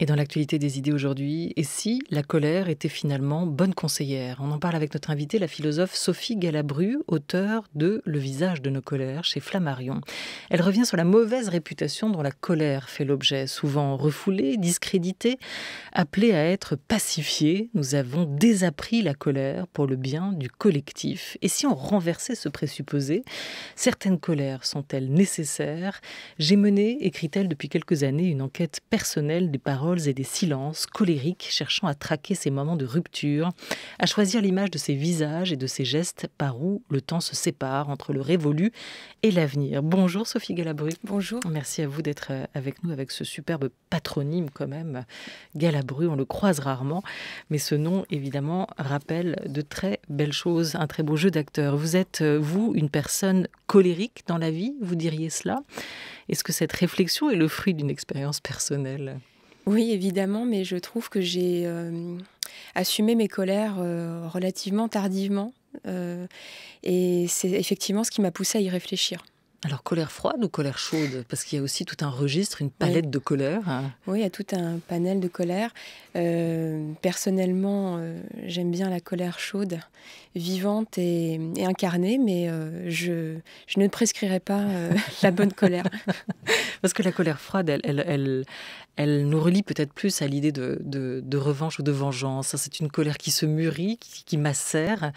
Et dans l'actualité des idées aujourd'hui, et si la colère était finalement bonne conseillère On en parle avec notre invitée, la philosophe Sophie Galabru, auteure de Le visage de nos colères chez Flammarion. Elle revient sur la mauvaise réputation dont la colère fait l'objet, souvent refoulée, discréditée, appelée à être pacifiée. Nous avons désappris la colère pour le bien du collectif. Et si on renversait ce présupposé, certaines colères sont-elles nécessaires J'ai mené, écrit-elle depuis quelques années, une enquête personnelle des paroles et des silences colériques cherchant à traquer ces moments de rupture, à choisir l'image de ces visages et de ces gestes par où le temps se sépare entre le révolu et l'avenir. Bonjour Sophie Galabru. Bonjour. Merci à vous d'être euh, avec nous avec ce superbe patronyme quand même. Galabru, on le croise rarement, mais ce nom évidemment rappelle de très belles choses, un très beau jeu d'acteur. Vous êtes, euh, vous, une personne colérique dans la vie, vous diriez cela Est-ce que cette réflexion est le fruit d'une expérience personnelle oui, évidemment, mais je trouve que j'ai euh, assumé mes colères euh, relativement tardivement. Euh, et c'est effectivement ce qui m'a poussé à y réfléchir. Alors, colère froide ou colère chaude Parce qu'il y a aussi tout un registre, une palette de colères. Hein. Oui, il y a tout un panel de colères. personnellement, j'aime bien la colère chaude, vivante et, incarnée, mais je, ne prescrirais pas la bonne colère. Parce que la colère froide, elle, elle nous relie peut-être plus à l'idée de, de, revanche ou de vengeance. C'est une colère qui se mûrit, qui, qui macère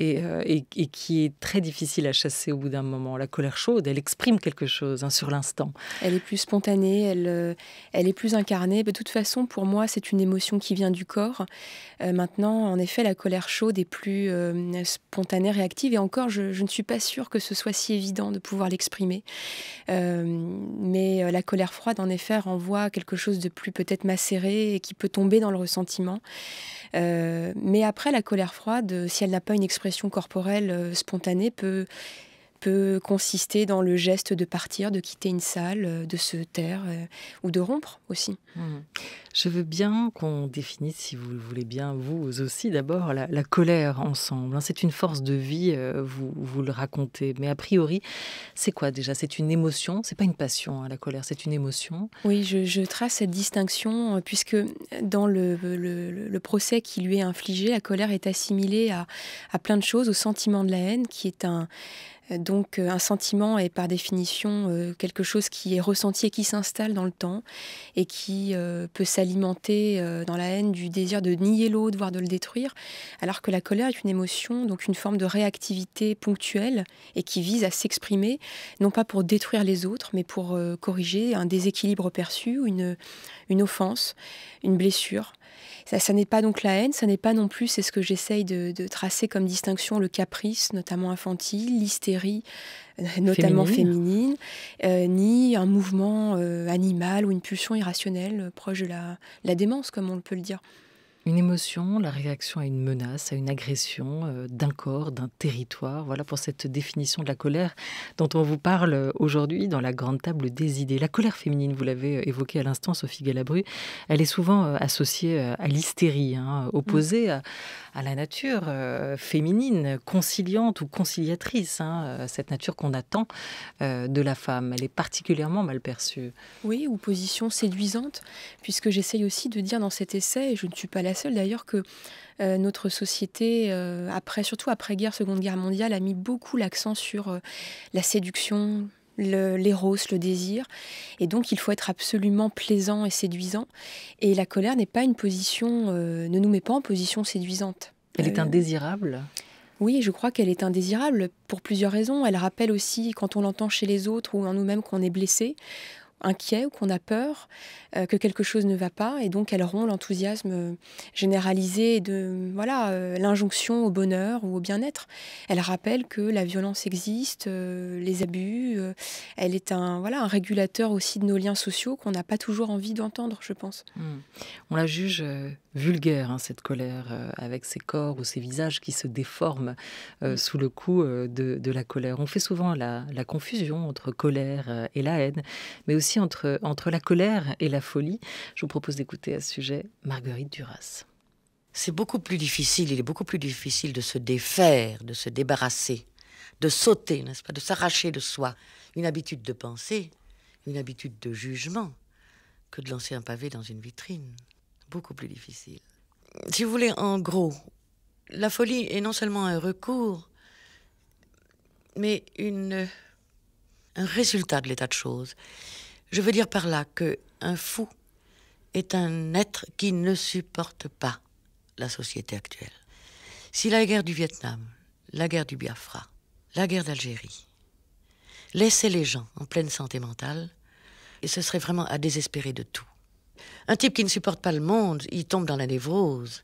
euh, et, et, qui est très difficile à chasser au bout d'un moment. La colère chaude, elle exprime quelque chose hein, sur l'instant. Elle est plus spontanée, elle, euh, elle est plus incarnée. De toute façon, pour moi, c'est une émotion qui vient du corps. Euh, maintenant, en effet, la colère chaude est plus spontanée, réactive. Et encore, je, ne suis pas sûre que ce soit si évident de pouvoir l'exprimer. mais la colère froide, en effet, renvoie quelque chose de plus peut-être macéré et qui peut tomber dans le ressentiment. Euh, mais après, la colère froide, si elle n'a pas une expression corporelle euh, spontanée, peut peut consister dans le geste de partir, de quitter une salle, euh, de se taire euh, ou de rompre aussi. Hmm. Je veux bien qu'on définisse, si vous le voulez bien, vous aussi d'abord, la, colère ensemble. Hein. C'est une force de vie, euh, vous, vous le racontez. Mais a priori, c'est quoi déjà C'est une émotion C'est pas une passion, hein, la colère, c'est une émotion Oui, je, trace cette distinction puisque dans le, procès qui lui est infligé, la colère est assimilée à plein de choses, au sentiment de la haine qui est un donc euh, un sentiment est par définition euh, quelque chose qui est ressenti et qui s'installe dans le temps et qui euh, peut s'alimenter dans la haine du désir de nier l'autre, voire de le détruire, alors que la colère est une émotion, donc une forme de réactivité ponctuelle et qui vise à s'exprimer, non pas pour détruire les autres, mais pour corriger un déséquilibre perçu une, une offense, une blessure. Ça, n'est pas donc la haine, ça n'est pas non plus, c'est ce que j'essaye de, tracer comme distinction, le caprice, notamment infantile, l'hystérie, euh, notamment féminine, euh, ni un mouvement euh, animal ou une pulsion irrationnelle proche de la, la démence, comme on peut le dire. Une émotion, la réaction à une menace, à une agression euh, d'un corps, d'un territoire. Voilà pour cette définition de la colère dont on vous parle euh, aujourd'hui dans la grande table des idées. La colère féminine, vous l'avez euh, évoquée à l'instant, Sophie Galabru, elle est souvent associée à l'hystérie, hein, opposée à, la nature féminine, conciliante ou conciliatrice, hein, cette nature qu'on attend de la femme. Elle est particulièrement mal perçue. Oui, ou position séduisante, puisque j'essaye aussi de dire dans cet essai, je ne suis pas la seule d'ailleurs que euh, notre société, euh, après, surtout après-guerre, Seconde Guerre mondiale, a mis beaucoup l'accent sur euh, la séduction, l'éros, le, le, désir. Et donc, il faut être absolument plaisant et séduisant. Et la colère n'est pas une position, ne nous met pas en position séduisante. Elle est indésirable oui, je crois qu'elle est indésirable pour plusieurs raisons. Elle rappelle aussi, quand on l'entend chez les autres ou en nous-mêmes, qu'on est blessé inquiet ou qu'on a peur euh, que quelque chose ne va pas et donc elles rompt l'enthousiasme euh, généralisé de voilà euh, l'injonction au bonheur ou au bien-être. elle rappelle que la violence existe, les abus, elle est un voilà un régulateur aussi de nos liens sociaux qu'on n'a pas toujours envie d'entendre, je pense. Hmm. On la juge vulgaire, hein, cette colère, euh, avec ces corps ou ces visages qui se déforment euh, mm. sous le coup euh, de, la colère. On fait souvent la, confusion entre colère et la haine, mais aussi entre, la colère et la folie. Je vous propose d'écouter à ce sujet Marguerite Duras. C'est beaucoup plus difficile, il est beaucoup plus difficile de se défaire, de se débarrasser, de sauter, n'est-ce pas, de s'arracher de soi une habitude de pensée, une habitude de jugement, que de lancer un pavé dans une vitrine beaucoup plus difficile. Si vous voulez, en gros, la folie est non seulement un recours, mais une, un résultat de l'état de choses. Je veux dire par là que un fou est un être qui ne supporte pas la société actuelle. Si la guerre du Vietnam, la guerre du Biafra, la guerre d'Algérie laissaient les gens en pleine santé mentale, et ce serait vraiment à désespérer de tout. Un type qui ne supporte pas le monde, il tombe dans la névrose.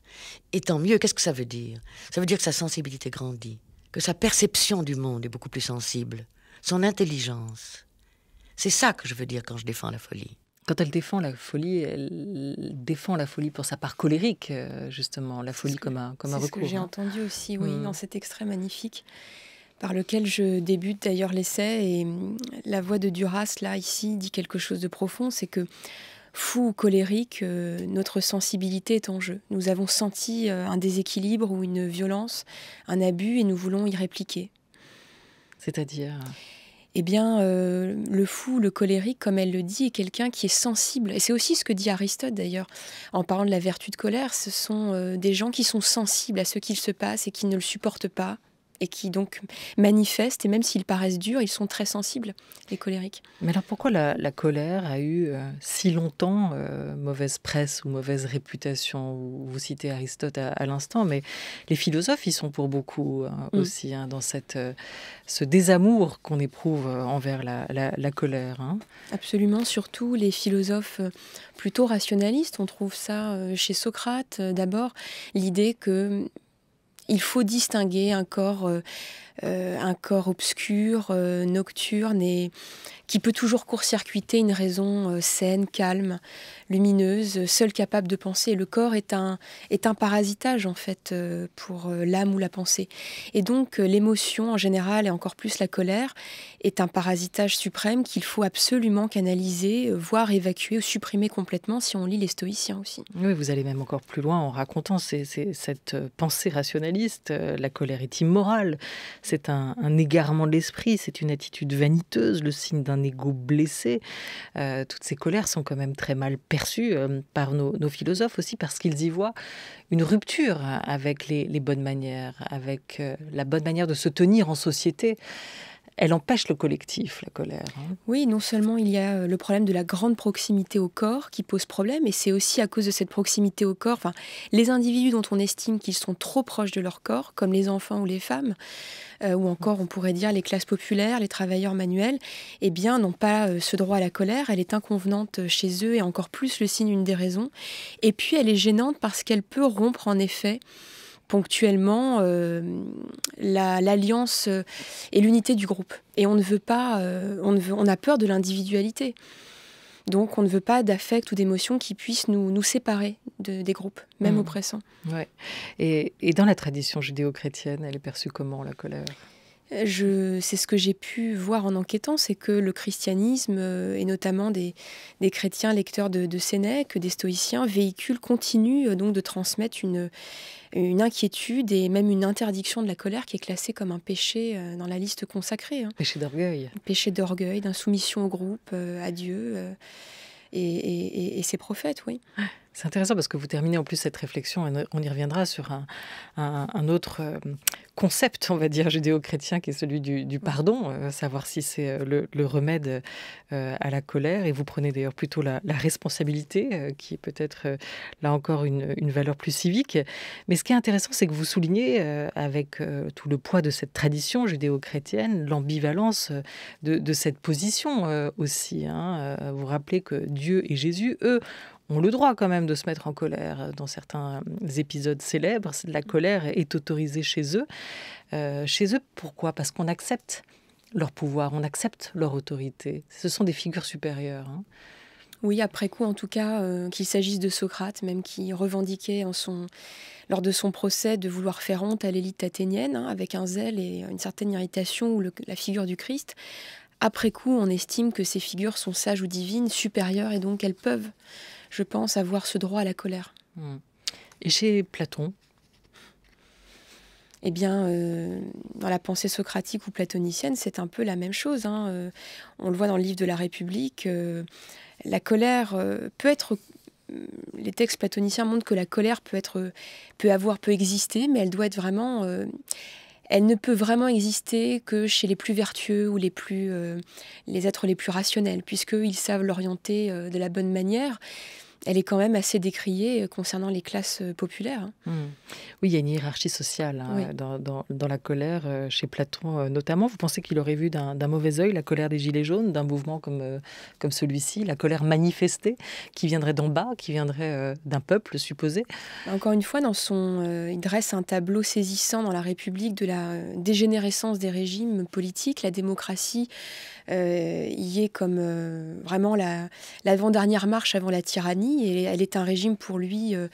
Et tant mieux, qu'est-ce que ça veut dire Ça veut dire que sa sensibilité grandit, que sa perception du monde est beaucoup plus sensible, son intelligence. C'est ça que je veux dire quand je défends la folie. Quand elle défend la folie, elle défend la folie pour sa part colérique, euh, justement, la folie comme un, comme un recours. j'ai hein. entendu aussi, oui, mm. dans cet extrait magnifique par lequel je débute d'ailleurs l'essai. Et hum, la voix de Duras, là, ici, dit quelque chose de profond, c'est que fou ou colérique, euh, notre sensibilité est en jeu. Nous avons senti euh, un déséquilibre ou une violence, un abus, et nous voulons y répliquer. C'est-à-dire eh bien, euh, le fou, le colérique, comme elle le dit, est quelqu'un qui est sensible. Et c'est aussi ce que dit Aristote d'ailleurs, en parlant de la vertu de colère. Ce sont des gens qui sont sensibles à ce qu'il se passe et qui ne le supportent pas, et qui donc manifestent, et même s'ils paraissent durs, ils sont très sensibles, les colériques. Mais alors pourquoi la, colère a eu euh, si longtemps euh, mauvaise presse ou mauvaise réputation Vous citez Aristote à, l'instant, mais les philosophes y sont pour beaucoup hein, mm. aussi, hein, dans cette, euh, ce désamour qu'on éprouve envers la, la, colère. Hein. Absolument, surtout les philosophes plutôt rationalistes, on trouve ça chez Socrate d'abord, l'idée que il faut distinguer un corps euh, euh, un corps obscur, euh, nocturne et qui peut toujours court-circuiter une raison euh, saine, calme, lumineuse, seule capable de penser. le corps est un, est un parasitage en fait pour l'âme ou la pensée. Et donc l'émotion en général et encore plus la colère est un parasitage suprême qu'il faut absolument canaliser, voire évacuer ou supprimer complètement si on lit les stoïciens aussi. Oui, vous allez même encore plus loin en racontant cette pensée rationaliste. La colère est immorale, c'est un, égarement de l'esprit, c'est une attitude vaniteuse, le signe d'un ego blessé. Euh, toutes ces colères sont quand même très mal perçues euh, par nos, philosophes aussi parce qu'ils y voient une rupture avec les, bonnes manières, avec euh, la bonne manière de se tenir en société elle empêche le collectif, la colère. Hein. Oui, non seulement il y a euh, le problème de la grande proximité au corps qui pose problème, et c'est aussi à cause de cette proximité au corps, enfin, les individus dont on estime qu'ils sont trop proches de leur corps, comme les enfants ou les femmes, euh, ou encore on pourrait dire les classes populaires, les travailleurs manuels, eh bien n'ont pas euh, ce droit à la colère, elle est inconvenante chez eux et encore plus le signe d'une des raisons. Et puis elle est gênante parce qu'elle peut rompre en effet ponctuellement euh, l'alliance euh, et l'unité du groupe. Et on ne veut pas, euh, on, ne veut, on a peur de l'individualité. Donc on ne veut pas d'affect ou d'émotion qui puissent nous, nous séparer de, des groupes, même mmh. oppressants. Ouais. Et, et, dans la tradition judéo-chrétienne, elle est perçue comment la colère c'est ce que j'ai pu voir en enquêtant, c'est que le christianisme, euh, et notamment des, chrétiens lecteurs de, Sénèque, des stoïciens, véhiculent, continuent euh, donc de transmettre une, une inquiétude et même une interdiction de la colère qui est classée comme un péché euh, dans la liste consacrée. Hein. Péché d'orgueil. Péché d'orgueil, d'insoumission au groupe, à Dieu et, ses prophètes, oui. C'est intéressant parce que vous terminez en plus cette réflexion, et on y reviendra sur un, un autre concept, on va dire, judéo-chrétien qui est celui du, pardon, euh, savoir si c'est euh, le, remède euh, à la colère. Et vous prenez d'ailleurs plutôt la, responsabilité, qui est peut-être là encore une, valeur plus civique. Mais ce qui est intéressant, c'est que vous soulignez, avec tout le poids de cette tradition judéo-chrétienne, l'ambivalence de, cette position aussi. Hein. Vous rappelez que Dieu et Jésus, eux, ont le droit quand même de se mettre en colère euh, dans certains euh, épisodes célèbres. La colère est autorisée chez eux. Euh, chez eux, pourquoi Parce qu'on accepte leur pouvoir, on accepte leur autorité. Ce sont des figures supérieures. Hein. Oui, après coup, en tout cas, qu'il s'agisse de Socrate, même qui revendiquait en lors de son procès de vouloir faire honte à l'élite athénienne, hein, avec un zèle et une certaine irritation, ou la figure du Christ. Après coup, on estime que ces figures sont sages ou divines, supérieures, et donc elles peuvent je pense avoir ce droit à la colère. Hmm. Et chez Platon eh bien, euh, dans la pensée socratique ou platonicienne, c'est un peu la même chose. Hein. Euh, on le voit dans le livre de la République. Euh, la colère peut être. Les textes platoniciens montrent que la colère peut être, peut avoir, peut exister, mais elle doit être vraiment. elle ne peut vraiment exister que chez les plus vertueux ou les plus, les êtres les plus rationnels, puisqu'ils savent l'orienter de la bonne manière elle est quand même assez décriée euh, concernant les classes euh, populaires. Hein. Hmm. Oui, il y a une hiérarchie sociale hein, dans, la colère, euh, chez Platon notamment. Vous pensez qu'il aurait vu d'un mauvais œil la colère des Gilets jaunes, d'un mouvement comme, comme celui-ci, la colère manifestée, qui viendrait d'en bas, qui viendrait d'un peuple supposé Encore une fois, dans son, il dresse un tableau saisissant dans la République de la dégénérescence des régimes politiques. La démocratie y est comme vraiment l'avant-dernière marche avant la tyrannie et elle est un régime pour lui euh,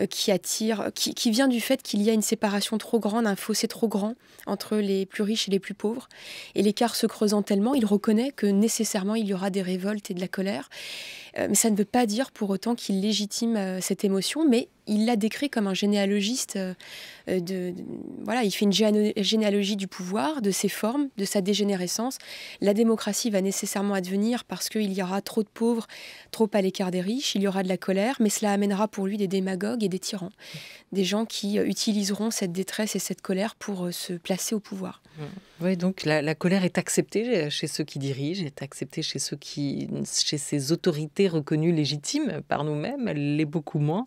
euh, qui attire, qui, vient du fait qu'il y a une séparation trop grande, un fossé trop grand entre les plus riches et les plus pauvres. Et l'écart se creusant tellement, il reconnaît que nécessairement il y aura des révoltes et de la colère. Euh, mais ça ne veut pas dire pour autant qu'il légitime euh, cette émotion, mais il la décrit comme un généalogiste. Euh, de, voilà, il fait une généalogie du pouvoir, de ses formes, de sa dégénérescence. La démocratie va nécessairement advenir parce qu'il y aura trop de pauvres, trop à l'écart des riches, il y aura de la colère, mais cela amènera pour lui des démagogues et des tyrans, des gens qui utiliseront cette détresse et cette colère pour se placer au pouvoir. Mmh. Oui, donc la, colère est acceptée chez ceux qui dirigent, est acceptée chez ceux qui, chez ces autorités reconnues légitimes par nous-mêmes. Elle l'est beaucoup moins.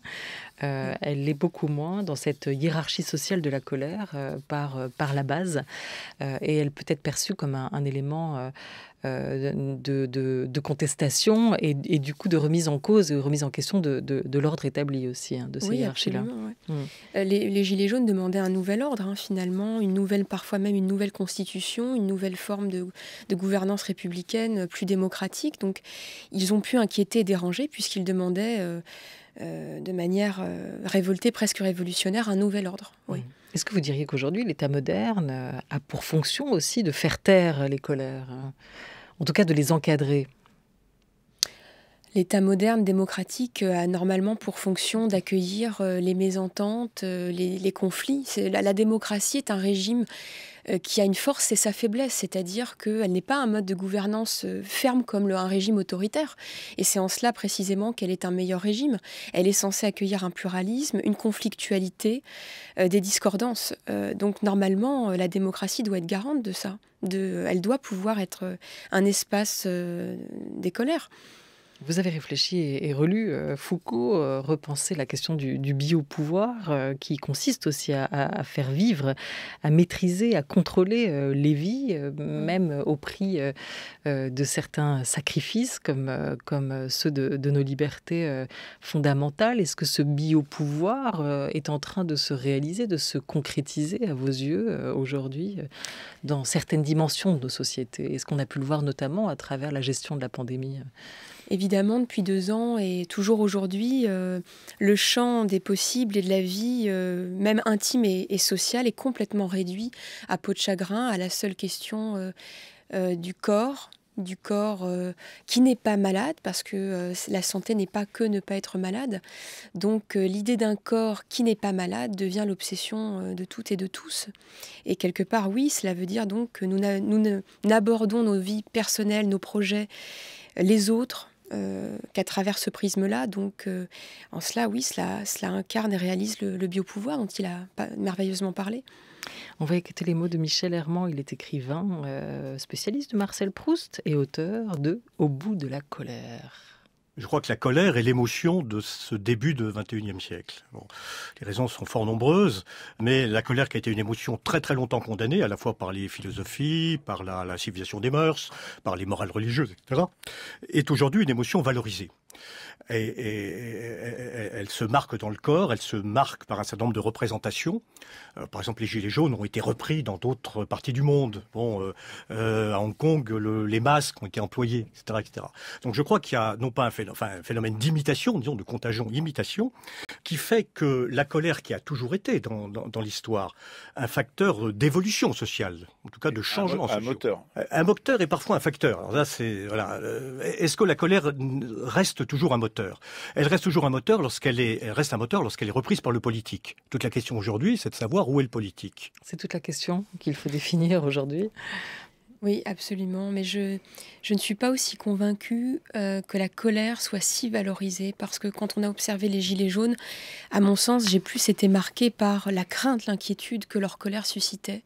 Euh, mm. elle l'est beaucoup moins dans cette hiérarchie sociale de la colère euh, par, euh, par la base. et elle peut être perçue comme un, élément de, de, contestation et, et, du coup de remise en cause et remise en question de, de l'ordre établi aussi, hein, de ces hiérarchies-là. Mm. Les, Gilets jaunes demandaient un nouvel ordre, hein, finalement, une nouvelle, parfois même une nouvelle constitution une nouvelle forme de, gouvernance républicaine euh, plus démocratique. Donc ils ont pu inquiéter et déranger puisqu'ils demandaient euh, euh, de manière révoltée, presque révolutionnaire, un nouvel ordre. Oui. Mm. Est-ce que vous diriez qu'aujourd'hui l'État moderne a pour fonction aussi de faire taire les colères, hein, en tout cas de les encadrer L'État moderne démocratique a normalement pour fonction d'accueillir les mésententes, les, conflits. la, démocratie est un régime euh, qui a une force et sa faiblesse, c'est-à-dire qu'elle n'est pas un mode de gouvernance euh, ferme comme un régime autoritaire. Et c'est en cela précisément qu'elle est un meilleur régime. Elle est censée accueillir un pluralisme, une conflictualité, euh, des discordances. donc normalement, la démocratie doit être garante de ça. elle doit pouvoir être un espace des colères. Vous avez réfléchi et, relu euh, Foucault, euh, repenser la question du, du biopouvoir euh, qui consiste aussi à, faire vivre, à maîtriser, à contrôler les vies, mm. même au prix de certains sacrifices comme, comme ceux de, de nos libertés fondamentales. Est-ce que ce biopouvoir est en train de se réaliser, de se concrétiser à vos yeux aujourd'hui dans certaines dimensions de nos sociétés Est-ce qu'on a pu le voir notamment à travers la gestion de la pandémie évidemment, depuis deux ans et toujours aujourd'hui, euh, le champ des possibles et de la vie, euh, même intime et, sociale, est complètement réduit à peau de chagrin, à la seule question euh, du corps, du corps qui n'est pas malade, parce que la santé n'est pas que ne pas être malade. Donc l'idée d'un corps qui n'est pas malade devient l'obsession de toutes et de tous. Et quelque part, oui, cela veut dire donc que nous n'abordons nos vies personnelles, nos projets, les autres, euh, qu'à travers ce prisme-là. Donc, euh, en cela, oui, cela, incarne et réalise le, biopouvoir dont il a merveilleusement parlé. On va écouter les mots de Michel Hermand, Il est écrivain, euh, spécialiste de Marcel Proust et auteur de Au bout de la colère je crois que la colère est l'émotion de ce début de 21e siècle. les raisons sont fort nombreuses, mais la colère qui a été une émotion très très longtemps condamnée, à la fois par les philosophies, par la, la civilisation des mœurs, par les morales religieuses, etc., est aujourd'hui une émotion valorisée et, elle se marque dans le corps, elle se marque par un certain nombre de représentations. Euh, par exemple, les gilets jaunes ont été repris dans d'autres parties du monde. Bon, euh, euh, à Hong Kong, les masques ont été employés, etc., Donc, je crois qu'il y a non pas un phénomène, un phénomène d'imitation, disons de contagion, imitation, qui fait que la colère, qui a toujours été dans, l'histoire, un facteur d'évolution sociale, en tout cas de changement. social. un moteur. Un moteur est parfois un facteur. Alors là, c'est voilà. Est-ce que la colère reste toujours un moteur? Elle reste toujours un moteur lorsqu'elle est, reste un moteur lorsqu'elle est reprise par le politique. Toute la question aujourd'hui, c'est de savoir où est le politique. C'est toute la question qu'il faut définir aujourd'hui. Oui, absolument. Mais je, je ne suis pas aussi convaincue euh, que la colère soit si valorisée parce que quand on a observé les Gilets jaunes, à mon sens, j'ai plus été marquée par la crainte, l'inquiétude que leur colère suscitait.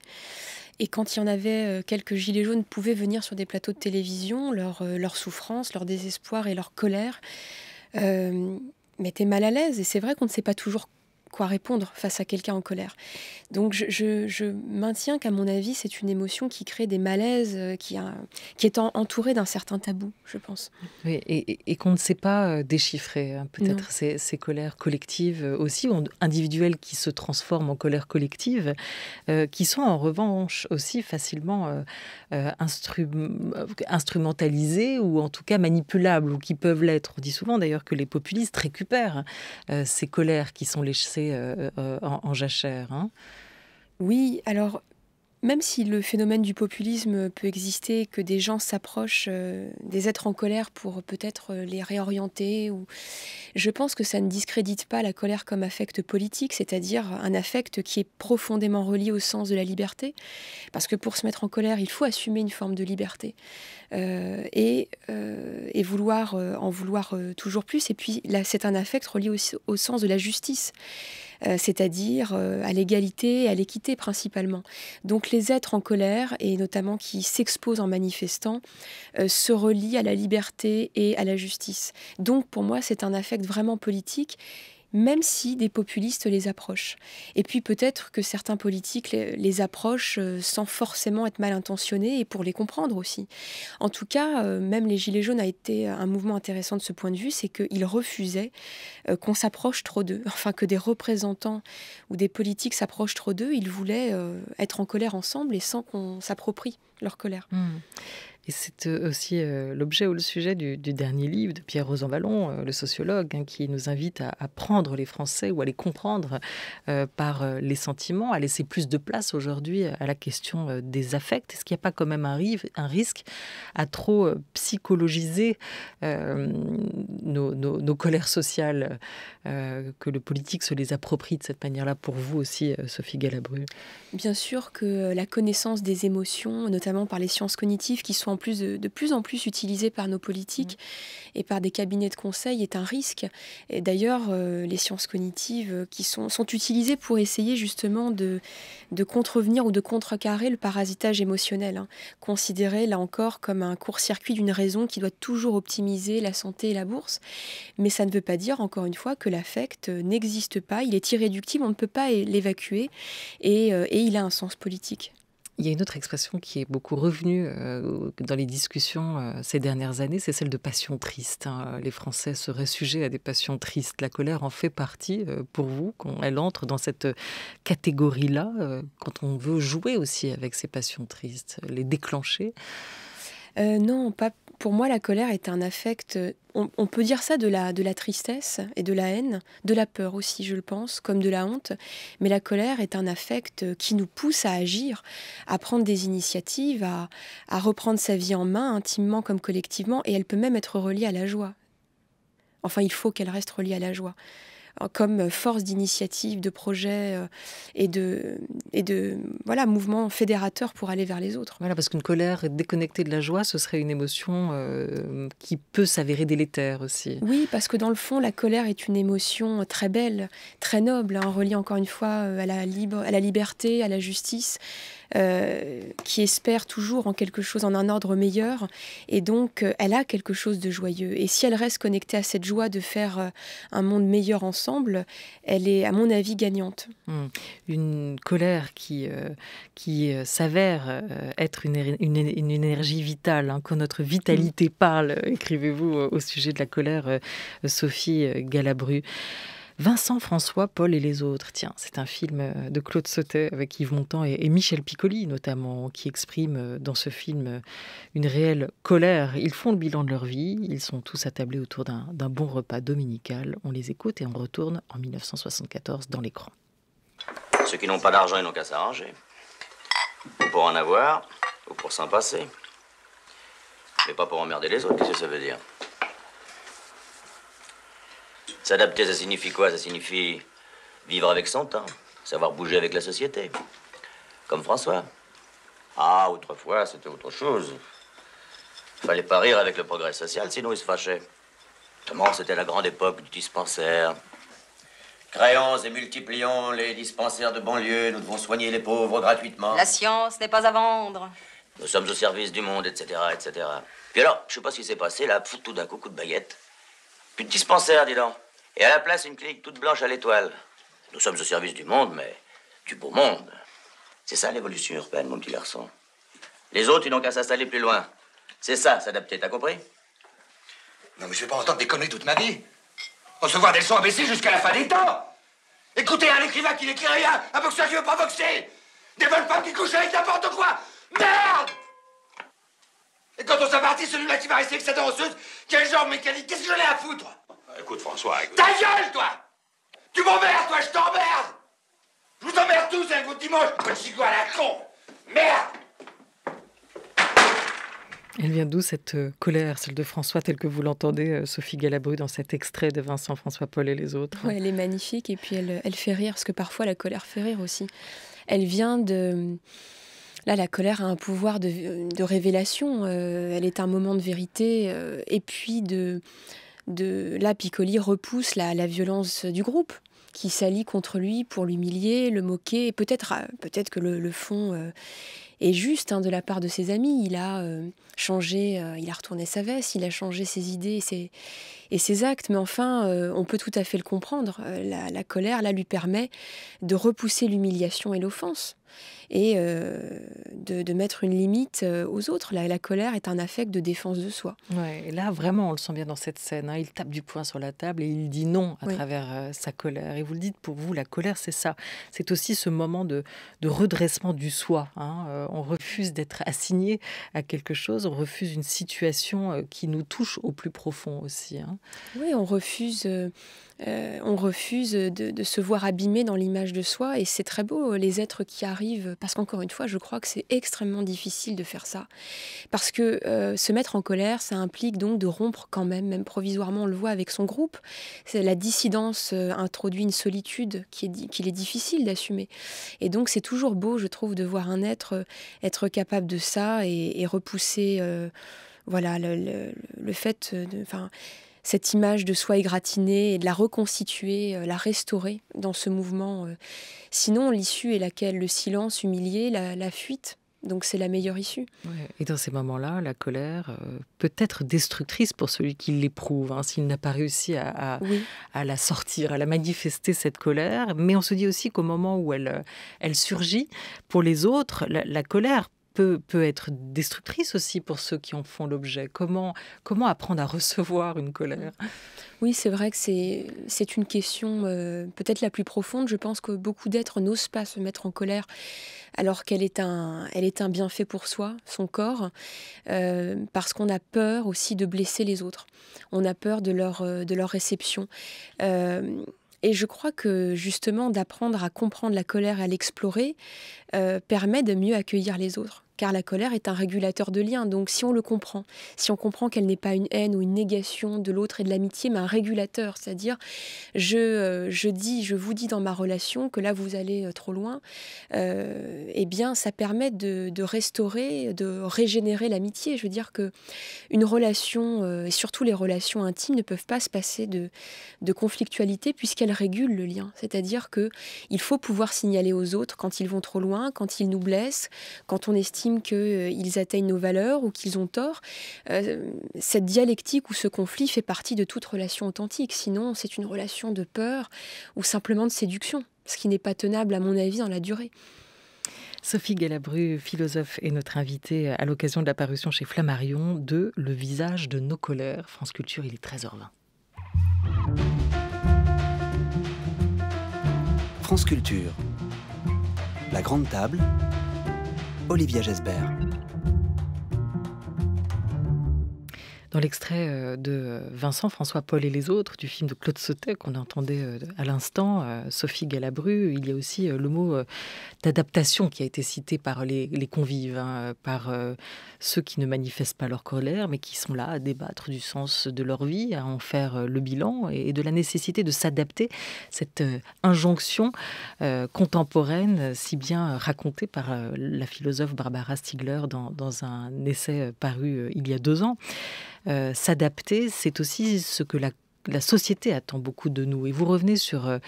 Et quand il y en avait, euh, quelques gilets jaunes pouvaient venir sur des plateaux de télévision, leur, euh, leur souffrance, leur désespoir et leur colère. Euh, mais t'es mal à l'aise. Et c'est vrai qu'on ne sait pas toujours quoi répondre face à quelqu'un en colère. Donc je, je, maintiens qu'à mon avis, c'est une émotion qui crée des malaises, euh, qui, a, qui est entouré entourée d'un certain tabou, je pense. et, et, qu'on ne sait pas euh, déchiffrer, hein, peut-être ces, ces, colères collectives euh, aussi, ou individuelles qui se transforment en colères collectives, qui sont en revanche aussi facilement instrumentalisées ou en tout cas manipulables, ou qui peuvent l'être. On dit souvent d'ailleurs que les populistes récupèrent ces colères qui sont les euh, euh, en, jachère. Hein oui, alors même si le phénomène du populisme peut exister, que des gens s'approchent euh, des êtres en colère pour peut-être euh, les réorienter, ou... je pense que ça ne discrédite pas la colère comme affect politique, c'est-à-dire un affect qui est profondément relié au sens de la liberté, parce que pour se mettre en colère, il faut assumer une forme de liberté euh, et, vouloir en vouloir toujours plus. Et puis là, c'est un affect relié au sens de la justice. Euh, c'est-à-dire euh, à l'égalité et à l'équité principalement. Donc les êtres en colère, et notamment qui s'exposent en manifestant, euh, se relient à la liberté et à la justice. Donc pour moi, c'est un affect vraiment politique même si des populistes les approchent. Et puis peut-être que certains politiques les approchent euh, sans forcément être mal intentionnés et pour les comprendre aussi. En tout cas, euh, même les Gilets jaunes a été un mouvement intéressant de ce point de vue, c'est qu'ils refusaient euh, qu'on s'approche trop d'eux, enfin que des représentants ou des politiques s'approchent trop d'eux, ils voulaient être en colère ensemble et sans qu'on s'approprie leur colère. Hmm. Et c'est euh, aussi euh, l'objet ou le sujet du, dernier livre de Pierre Rosanvallon, Vallon, euh, le sociologue, hein, qui nous invite à, à, prendre les Français ou à les comprendre par les sentiments, à laisser plus de place aujourd'hui à la question des affects. Est-ce qu'il n'y a pas quand même un, un risque à trop psychologiser nos, nos, colères sociales, que le politique se les approprie de cette manière-là pour vous aussi, Sophie Galabru Bien sûr que la connaissance des émotions, notamment par les sciences cognitives qui sont de, plus en plus utilisée par nos politiques et par des cabinets de conseil est un risque. Et d'ailleurs, euh, les sciences cognitives euh, qui sont, utilisées pour essayer justement de, contrevenir ou de contrecarrer le parasitage émotionnel, hein. considéré là encore comme un court-circuit d'une raison qui doit toujours optimiser la santé et la bourse. Mais ça ne veut pas dire, encore une fois, que l'affect euh, n'existe pas, il est irréductible, on ne peut pas l'évacuer et il a un sens politique. Il y a une autre expression qui est beaucoup revenue euh, dans les discussions euh, ces dernières années, c'est celle de passion triste. Hein. Les Français seraient sujets à des passions tristes. La colère en fait partie euh, pour vous, quand elle entre dans cette catégorie-là, quand on veut jouer aussi avec ces passions tristes, les déclencher. non, pas pour moi, la colère est un affect, euh, on, peut dire ça de la, de la tristesse et de la haine, de la peur aussi, je le pense, comme de la honte, mais la colère est un affect euh, qui nous pousse à agir, à prendre des initiatives, à reprendre sa vie en main, intimement comme collectivement, et elle peut même être reliée à la joie. Enfin, il faut qu'elle reste reliée à la joie comme euh, force d'initiative, de projet euh, et de, et de voilà, mouvement fédérateur pour aller vers les autres. Voilà, parce qu'une colère déconnectée de la joie, ce serait une émotion euh, qui peut s'avérer délétère aussi. Oui, parce que dans le fond, la colère est une émotion très belle, très noble, hein, reliée encore une fois à la, libre, à la liberté, à la justice. Euh, qui espère toujours en quelque chose, en un ordre meilleur. Et donc, euh, elle a quelque chose de joyeux. Et si elle reste connectée à cette joie de faire euh, un monde meilleur ensemble, elle est, à mon avis, gagnante. Hmm. Une colère qui, qui s'avère être une, énergie vitale. Hein, quand notre vitalité hmm. parle, écrivez-vous au sujet de la colère, Sophie Galabru. Vincent, François, Paul et les autres. Tiens, c'est un film euh, de Claude Sautet avec Yves Montand et, Michel Piccoli notamment, qui exprime euh, dans ce film euh, une réelle colère. Ils font le bilan de leur vie, ils sont tous attablés autour d'un bon repas dominical. On les écoute et on retourne en 1974 dans l'écran. Ceux qui n'ont pas d'argent, ils n'ont qu'à s'arranger. Ou pour en avoir, ou pour s'en passer. Mais pas pour emmerder les autres, qu'est-ce que ça veut dire S'adapter, ça signifie quoi Ça signifie vivre avec son temps, savoir bouger avec la société. Comme François. Ah, autrefois, c'était autre chose. Fallait pas rire avec le progrès social, sinon il se fâchait. Comment c'était la grande époque du dispensaire. Créons et multiplions les dispensaires de banlieue, nous devons soigner les pauvres gratuitement. La science n'est pas à vendre. Nous sommes au service du monde, etc., etc. Puis alors, je sais pas ce qui s'est passé, là, tout d'un coup, coup de baguette. Plus de dispensaire, dis donc. Et à la place, une clinique toute blanche à l'étoile. Nous sommes au service du monde, mais du beau monde. C'est ça l'évolution urbaine, mon petit garçon. Les autres, ils n'ont qu'à s'installer plus loin. C'est ça, s'adapter, t'as compris Non, mais je suis pas entendre des conneries toute ma vie. Recevoir des leçons imbéciles jusqu'à la fin des temps. Écoutez, un écrivain qui n'écrit rien, un boxeur qui veut pas boxer. Des bonnes femmes qui couchent avec n'importe quoi. Merde Et quand on s'est parti, celui-là qui va rester avec sa danseuse, quel genre mécanique, qu'est-ce que j'en ai à foutre écoute, François. Écoute. Ta gueule, toi Tu m'emmerdes, toi, je t'emmerde Je vous emmerde tous, un hein, coup de dimanche, petit à la con Merde elle vient d'où cette euh, colère, celle de François, telle que vous l'entendez, euh, Sophie Galabru, dans cet extrait de Vincent François Paul et les autres ouais, Elle est magnifique et puis elle, fait rire, parce que parfois la colère fait rire aussi. Elle vient de... Là, la colère a un pouvoir de, révélation, euh, elle est un moment de vérité et puis de, de là, Piccoli repousse la, violence du groupe qui s'allie contre lui pour l'humilier, le moquer. Peut-être euh, peut, -être, que le, fond euh, est juste hein, de la part de ses amis. Il a euh, changé, il a retourné sa veste, il a changé ses idées, et ses actes. Mais enfin, euh, on peut tout à fait le comprendre. Euh, la, colère, là, lui permet de repousser l'humiliation et l'offense et euh, de, mettre une limite aux autres. La, la, colère est un affect de défense de soi. Ouais, et là, vraiment, on le sent bien dans cette scène. Hein. Il tape du poing sur la table et il dit non à travers sa colère. Et vous le dites, pour vous, la colère, c'est ça. C'est aussi ce moment de, redressement du soi. Hein. on refuse d'être assigné à quelque chose, on refuse une situation qui nous touche au plus profond aussi. Hein. Hein. Oui, on refuse, euh, euh, on refuse de, se voir abîmé dans l'image de soi, et c'est très beau, les êtres qui arrivent, parce qu'encore une fois, je crois que c'est extrêmement difficile de faire ça, parce que euh, se mettre en colère, ça implique donc de rompre quand même, même provisoirement, on le voit avec son groupe, la dissidence introduit une solitude qu'il est, difficile d'assumer, et donc c'est toujours beau, je trouve, de voir un être être capable de ça et, repousser... voilà le, fait de, enfin cette image de soi égratignée et de la reconstituer, euh, la restaurer dans ce mouvement. Euh. Sinon, l'issue est laquelle Le silence, humilié, la, fuite. Donc c'est la meilleure issue. Et dans ces moments-là, la colère euh, peut être destructrice pour celui qui l'éprouve, hein, s'il n'a pas réussi à, à, la sortir, à la manifester, cette colère. Mais on se dit aussi qu'au moment où elle, elle surgit, pour les autres, la, la colère peut, être destructrice aussi pour ceux qui en font l'objet. Comment, comment apprendre à recevoir une colère Oui, c'est vrai que c'est, une question euh, peut-être la plus profonde. Je pense que beaucoup d'êtres n'osent pas se mettre en colère alors qu'elle est un, est un bienfait pour soi, son corps, euh, parce qu'on a peur aussi de blesser les autres. On a peur de leur, euh, de leur réception. et je crois que justement d'apprendre à comprendre la colère et à l'explorer permet de mieux accueillir les autres car la colère est un régulateur de lien. Donc si on le comprend, si on comprend qu'elle n'est pas une haine ou une négation de l'autre et de l'amitié, mais un régulateur, c'est-à-dire je, euh, je dis, je vous dis dans ma relation que là vous allez euh, trop loin, euh, eh bien ça permet de, restaurer, de régénérer l'amitié. Je veux dire que une relation, et surtout les relations intimes, ne peuvent pas se passer de, de conflictualité puisqu'elles régulent le lien. C'est-à-dire que il faut pouvoir signaler aux autres quand ils vont trop loin, quand ils nous blessent, quand on estime qu'ils euh, atteignent nos valeurs ou qu'ils ont tort. Euh, cette dialectique ou ce conflit fait partie de toute relation authentique. Sinon, c'est une relation de peur ou simplement de séduction, ce qui n'est pas tenable, à mon avis, dans la durée. Sophie Galabru, philosophe, est notre invitée euh, à l'occasion de l'apparition chez Flammarion de Le visage de nos colères. France Culture, il est 13h20. France Culture, la grande table. Olivia Gesbert. Dans l'extrait euh, de Vincent, François Paul et les autres du film de Claude Sautet qu'on entendait euh, à l'instant, euh, Sophie Galabru, il y a aussi le mot d'adaptation qui a été cité par les, convives, hein, par ceux qui ne manifestent pas leur colère, mais qui sont là à débattre du sens de leur vie, à en faire le bilan et de la nécessité de s'adapter, cette injonction contemporaine si bien racontée par la philosophe Barbara Stiegler dans, dans un essai paru il y a deux ans. Euh, s'adapter, c'est aussi ce que la société attend beaucoup de nous. Et vous revenez sur euh,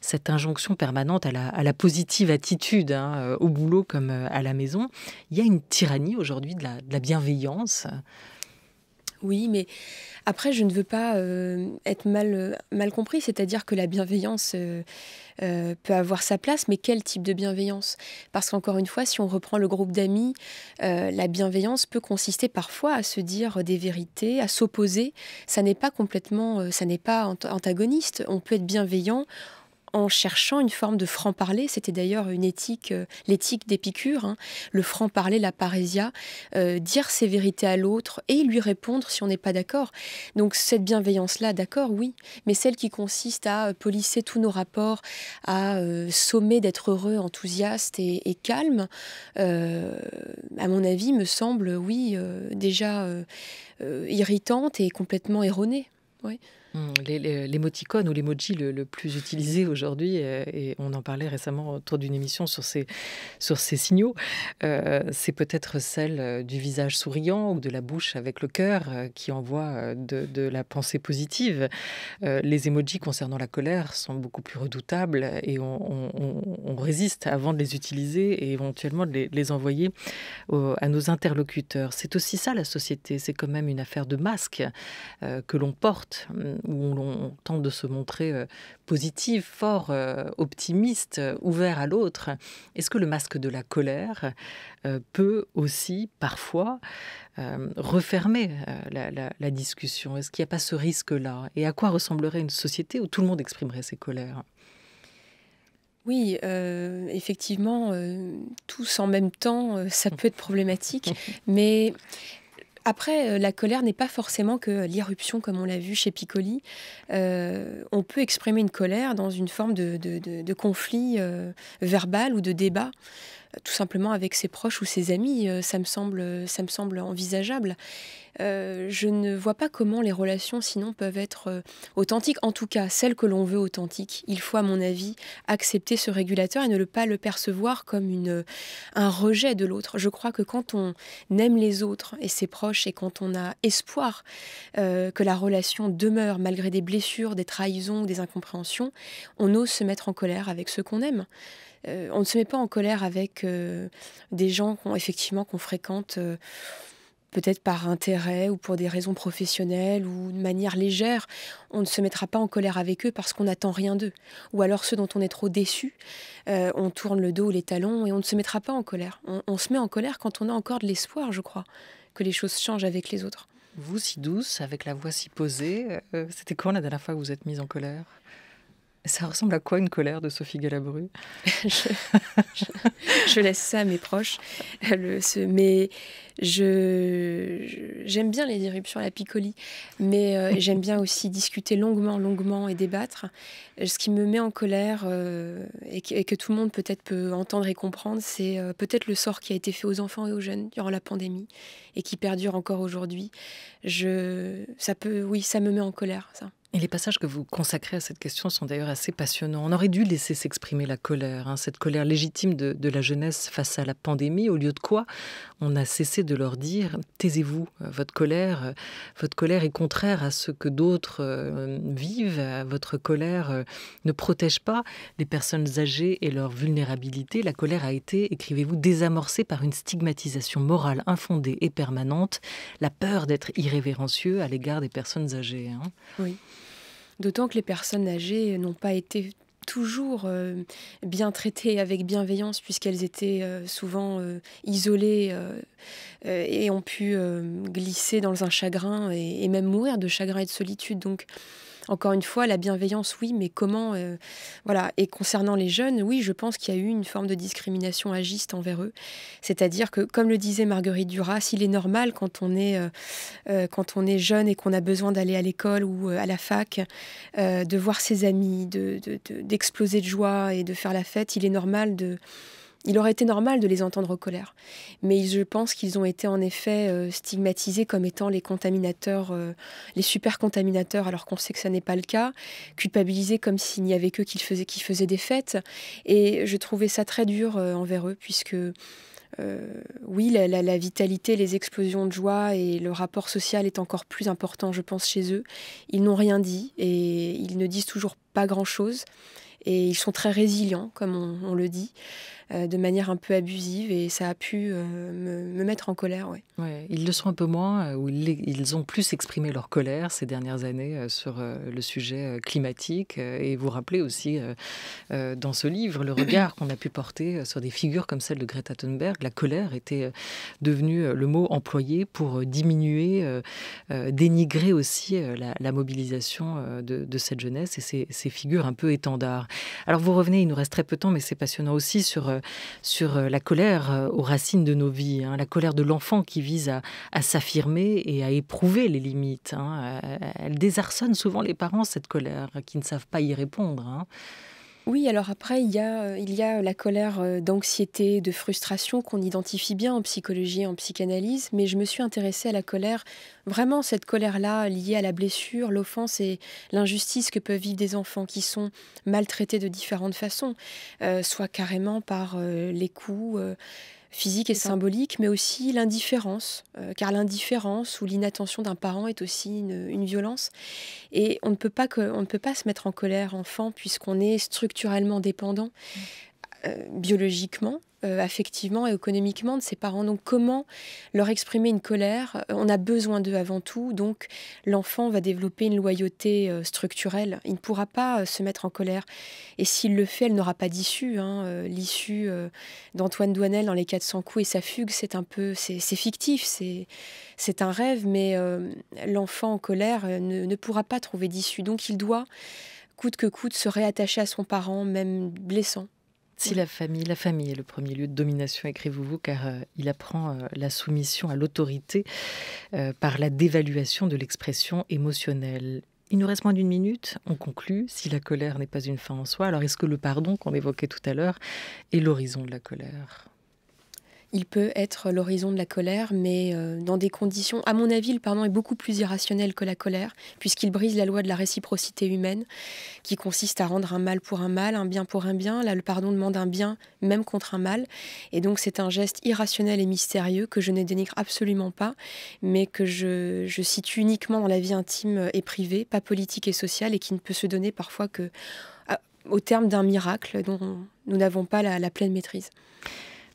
cette injonction permanente à la, positive attitude, hein, euh, au boulot comme à la maison. Il y a une tyrannie aujourd'hui de la, bienveillance oui, mais après, je ne veux pas euh, être mal, mal compris, c'est-à-dire que la bienveillance euh, euh, peut avoir sa place, mais quel type de bienveillance Parce qu'encore une fois, si on reprend le groupe d'amis, la bienveillance peut consister parfois à se dire des vérités, à s'opposer. Ça n'est pas complètement, ça n'est pas antagoniste. On peut être bienveillant en cherchant une forme de franc-parler. C'était d'ailleurs une éthique, euh, l'éthique d'Épicure, hein. le franc-parler, la parésia, euh, dire ses vérités à l'autre et lui répondre si on n'est pas d'accord. Donc cette bienveillance-là, d'accord, oui, mais celle qui consiste à euh, polisser tous nos rapports, à sommer d'être heureux, enthousiaste et, et calme, à mon avis, me semble, oui, déjà irritante et complètement erronée. Oui. Mm, l'émoticône ou l'emoji le, le, plus utilisé aujourd'hui, euh, et on en parlait récemment autour d'une émission sur ces, sur ces signaux, euh, c'est peut-être celle euh, du visage souriant ou de la bouche avec le cœur qui envoie de, de la pensée positive. les emojis concernant la colère sont beaucoup plus redoutables et on, on, on résiste avant de les utiliser et éventuellement de les, envoyer à nos interlocuteurs. C'est aussi ça la société, c'est quand même une affaire de masque que l'on porte où l'on tente de se montrer euh, positif, fort, euh, optimiste, euh, ouvert à l'autre, est-ce que le masque de la colère peut aussi parfois refermer la, discussion Est-ce qu'il n'y a pas ce risque-là Et à quoi ressemblerait une société où tout le monde exprimerait ses colères oui, effectivement, tous en même temps, ça peut être problématique, mais après, euh, la colère n'est pas forcément que l'irruption, comme on l'a vu chez Piccoli. Euh, on peut exprimer une colère dans une forme de, conflit euh, verbal ou de débat tout simplement avec ses proches ou ses amis. Euh, ça me semble, ça me semble envisageable. Euh, je ne vois pas comment les relations sinon peuvent être euh, authentiques, en tout cas celles que l'on veut authentiques. Il faut, à mon avis, accepter ce régulateur et ne le, pas le percevoir comme une, un rejet de l'autre. Je crois que quand on aime les autres et ses proches et quand on a espoir que la relation demeure malgré des blessures, des trahisons, ou des incompréhensions, on ose se mettre en colère avec ceux qu'on aime. Euh, on ne se met pas en colère avec euh, des gens qu'on, effectivement qu'on fréquente euh, peut-être par intérêt ou pour des raisons professionnelles ou de manière légère. On ne se mettra pas en colère avec eux parce qu'on n'attend rien d'eux. Ou alors ceux dont on est trop déçu, on tourne le dos ou les talons et on ne se mettra pas en colère. On, se met en colère quand on a encore de l'espoir, je crois, que les choses changent avec les autres. Vous, si douce, avec la voix si posée, c'était quand la dernière fois que vous êtes mise en colère ça ressemble à quoi une colère de Sophie Galabru je, laisse ça à mes proches. mais j'aime bien les éruptions à la Piccoli, mais euh, j'aime bien aussi discuter longuement, longuement et débattre. Ce qui me met en colère euh, et, que, tout le monde peut-être peut entendre et comprendre, c'est euh, peut-être le sort qui a été fait aux enfants et aux jeunes durant la pandémie et qui perdure encore aujourd'hui. ça peut oui, ça me met en colère ça. Et les passages que vous consacrez à cette question sont d'ailleurs assez passionnants. On aurait dû laisser s'exprimer la colère, hein, cette colère légitime de, la jeunesse face à la pandémie, au lieu de quoi on a cessé de leur dire taisez-vous, euh, votre colère, euh, votre colère est contraire à ce que d'autres euh, vivent, votre colère ne protège pas les personnes âgées et leur vulnérabilité. La colère a été, écrivez-vous, désamorcée par une stigmatisation morale infondée et permanente, la peur d'être irrévérencieux à l'égard des personnes âgées. Hein. Oui d'autant que les personnes âgées n'ont pas été toujours euh, bien traitées avec bienveillance puisqu'elles étaient euh, souvent euh, isolées et ont pu glisser dans un chagrin et, et, même mourir de chagrin et de solitude. Donc encore une fois, la bienveillance, oui, mais comment euh, Voilà. Et concernant les jeunes, oui, je pense qu'il y a eu une forme de discrimination agiste envers eux. C'est-à-dire que, comme le disait Marguerite Duras, il est normal quand on est, euh, euh, quand on est jeune et qu'on a besoin d'aller à l'école ou à la fac, de voir ses amis, d'exploser de, de joie et de faire la fête. Il est normal de il aurait été normal de les entendre en colère, mais je pense qu'ils ont été en effet euh, stigmatisés comme étant les contaminateurs, euh, les super contaminateurs, alors qu'on sait que ça n'est pas le cas, culpabilisés comme s'il n'y avait qu'eux qui faisaient, des fêtes. Et je trouvais ça très dur euh, envers eux, puisque oui, la, vitalité, les explosions de joie et le rapport social est encore plus important, je pense, chez eux. Ils n'ont rien dit et ils ne disent toujours pas grand-chose. Et ils sont très résilients, comme on le dit. Euh, de manière un peu abusive et ça a pu euh, me, mettre en colère. Ouais. ils le sont un peu moins, euh, ou ils ont plus exprimé leur colère ces dernières années sur le sujet climatique. Et vous rappelez aussi dans ce livre le regard qu'on a pu porter sur des figures comme celle de Greta Thunberg. La colère était devenue le mot employé pour diminuer, dénigrer aussi la, mobilisation de, cette jeunesse et ces, ces, figures un peu étendard. Alors vous revenez, il nous reste très peu de temps, mais c'est passionnant aussi sur sur euh, la colère euh, aux racines de nos vies, hein. la colère de l'enfant qui vise à, s'affirmer et à éprouver les limites. Hein. Euh, elle désarçonne souvent les parents, cette colère, qui ne savent pas y répondre. Hein. Oui, alors après, il y a, euh, il y a la colère euh, d'anxiété, de frustration qu'on identifie bien en psychologie et en psychanalyse, mais je me suis intéressée à la colère, vraiment cette colère-là liée à la blessure, l'offense et l'injustice que peuvent vivre des enfants qui sont maltraités de différentes façons, euh, soit carrément par les coups physique et symbolique, mais aussi l'indifférence, euh, car l'indifférence ou l'inattention d'un parent est aussi une, violence. Et on ne, peut pas ne peut pas se mettre en colère enfant puisqu'on est structurellement dépendant. Mmh. Euh, biologiquement, euh, affectivement et économiquement de ses parents. Donc comment leur exprimer une colère euh, On a besoin d'eux avant tout, donc l'enfant va développer une loyauté euh, structurelle. Il ne pourra pas se mettre en colère. Et s'il le fait, elle n'aura pas d'issue. Hein. L'issue d'Antoine Douanel dans Les 400 coups et sa fugue, c'est un peu, c'est fictif, c'est un rêve, mais l'enfant en colère ne pourra pas trouver d'issue. Donc il doit coûte que coûte se réattacher à son parent, même blessant. Si la famille, la famille est le premier lieu de domination, écrivez-vous, car euh, il apprend euh, la soumission à l'autorité euh, par la dévaluation de l'expression émotionnelle. Il nous reste moins d'une minute. On conclut. Si la colère n'est pas une fin en soi, alors est-ce que le pardon qu'on évoquait tout à l'heure est l'horizon de la colère il peut être l'horizon de la colère, mais euh, dans des conditions, à mon avis, le pardon est beaucoup plus irrationnel que la colère, puisqu'il brise la loi de la réciprocité humaine, qui consiste à rendre un mal pour un mal, un bien pour un bien. Là, le pardon demande un bien même contre un mal, et donc c'est un geste irrationnel et mystérieux que je ne dénigre absolument pas, mais que je, je situe uniquement dans la vie intime et privée, pas politique et sociale, et qui ne peut se donner parfois que au terme d'un miracle dont nous n'avons pas la pleine maîtrise.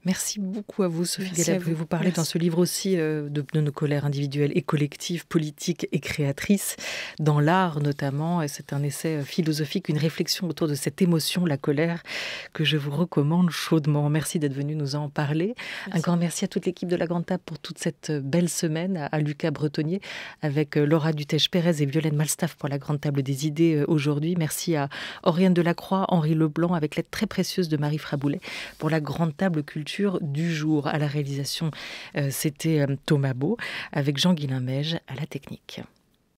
Merci beaucoup à vous, Sophie Gallet, Vous. vous parlez dans ce livre aussi euh, de, nos colères individuelles et collectives, politiques et créatrices, dans l'art notamment. C'est un essai euh, philosophique, une réflexion autour de cette émotion, la colère, que je vous recommande chaudement. Merci d'être venu nous en parler. Un grand merci à toute l'équipe de La Grande Table pour toute cette euh, belle semaine, à Lucas Bretonnier, avec Laura Dutèche-Pérez et Violaine Malstaff pour La Grande Table des idées aujourd'hui. Merci à Oriane Delacroix, Henri Leblanc, avec l'aide très précieuse de Marie Fraboulet pour La Grande Table culture du jour. À la réalisation, euh, c'était euh, Thomas Beau avec Jean-Guilain Meige à la technique.